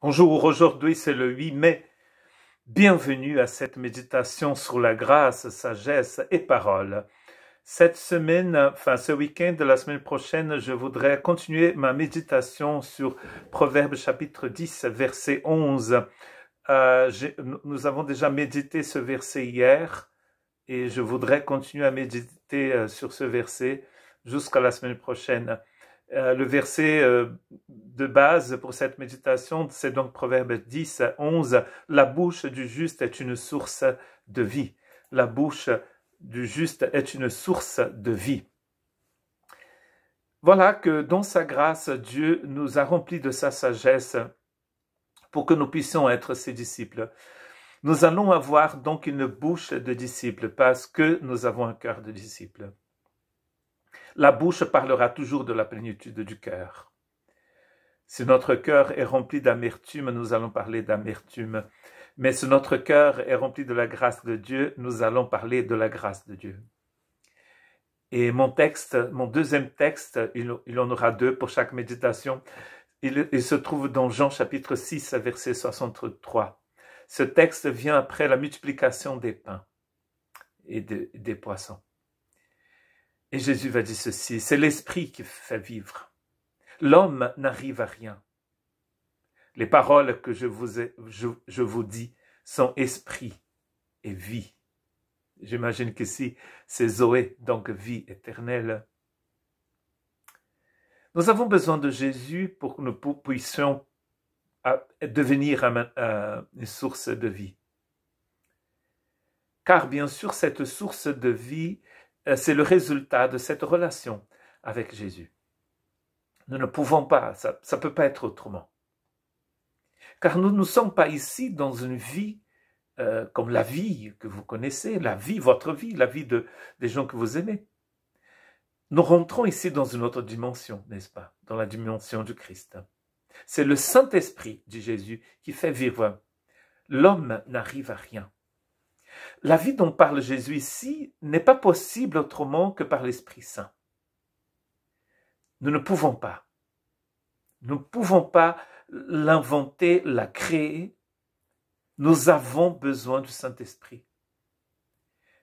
Bonjour, aujourd'hui c'est le 8 mai. Bienvenue à cette méditation sur la grâce, sagesse et parole. Cette semaine, enfin ce week-end, de la semaine prochaine, je voudrais continuer ma méditation sur Proverbe chapitre 10, verset 11. Euh, nous avons déjà médité ce verset hier et je voudrais continuer à méditer euh, sur ce verset jusqu'à la semaine prochaine. Euh, le verset euh, de base pour cette méditation, c'est donc Proverbe 10 11. La bouche du juste est une source de vie. La bouche du juste est une source de vie. Voilà que dans sa grâce, Dieu nous a remplis de sa sagesse pour que nous puissions être ses disciples. Nous allons avoir donc une bouche de disciples parce que nous avons un cœur de disciples. La bouche parlera toujours de la plénitude du cœur. Si notre cœur est rempli d'amertume, nous allons parler d'amertume. Mais si notre cœur est rempli de la grâce de Dieu, nous allons parler de la grâce de Dieu. Et mon texte, mon deuxième texte, il, en aura deux pour chaque méditation. Il, se trouve dans Jean chapitre 6, verset 63. Ce texte vient après la multiplication des pains et des poissons. Et Jésus va dire ceci, c'est l'esprit qui fait vivre. L'homme n'arrive à rien. Les paroles que je vous, je, vous dis sont esprit et vie. J'imagine si c'est Zoé, donc vie éternelle. Nous avons besoin de Jésus pour que nous puissions devenir une source de vie. Car bien sûr, cette source de vie euh, c'est le résultat de cette relation avec Jésus. Nous ne pouvons pas, ça ne peut pas être autrement. Car nous ne sommes pas ici dans une vie euh, comme la vie que vous connaissez, la vie, votre vie, la vie de, des gens que vous aimez. Nous rentrons ici dans une autre dimension, n'est-ce pas Dans la dimension du Christ. C'est le Saint-Esprit, dit Jésus, qui fait vivre. L'homme n'arrive à rien. La vie dont parle Jésus ici n'est pas possible autrement que par l'Esprit Saint. Nous ne pouvons pas. Nous ne pouvons pas l'inventer, la créer. Nous avons besoin du Saint-Esprit.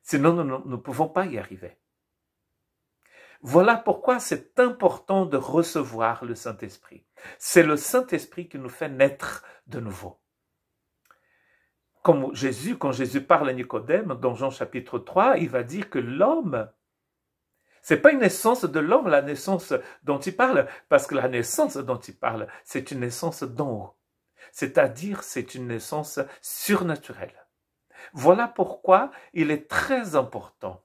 Sinon, nous ne pouvons pas y arriver. Voilà pourquoi c'est important de recevoir le Saint-Esprit. C'est le Saint-Esprit qui nous fait naître de nouveau comme Jésus, quand Jésus parle à Nicodème dans Jean chapitre 3, il va dire que l'homme, c'est pas une naissance de l'homme, la naissance dont il parle, parce que la naissance dont il parle, c'est une naissance d'en haut. C'est-à-dire, c'est une naissance surnaturelle. Voilà pourquoi il est très important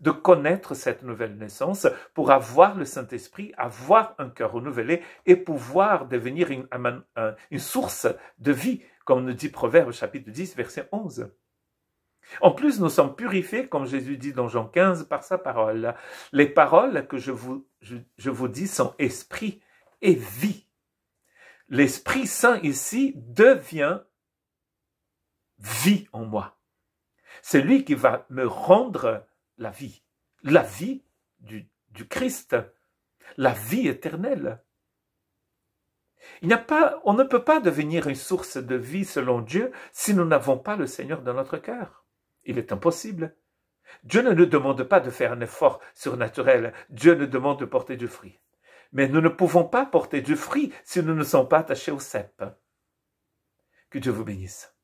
de connaître cette nouvelle naissance pour avoir le Saint-Esprit, avoir un cœur renouvelé et pouvoir devenir une, une source de vie comme nous dit Proverbe chapitre 10, verset 11. En plus, nous sommes purifiés, comme Jésus dit dans Jean 15, par sa parole. Les paroles que je vous, vous dis sont esprit et vie. L'Esprit Saint ici devient vie en moi. C'est lui qui va me rendre la vie, la vie du, du Christ, la vie éternelle on ne peut pas devenir une source de vie selon Dieu si nous n'avons pas le Seigneur dans notre cœur. Il est impossible. Dieu ne nous demande pas de faire un effort surnaturel. Dieu nous demande de porter du fruit. Mais nous ne pouvons pas porter du fruit si nous ne sommes pas attachés au cep. Que Dieu vous bénisse.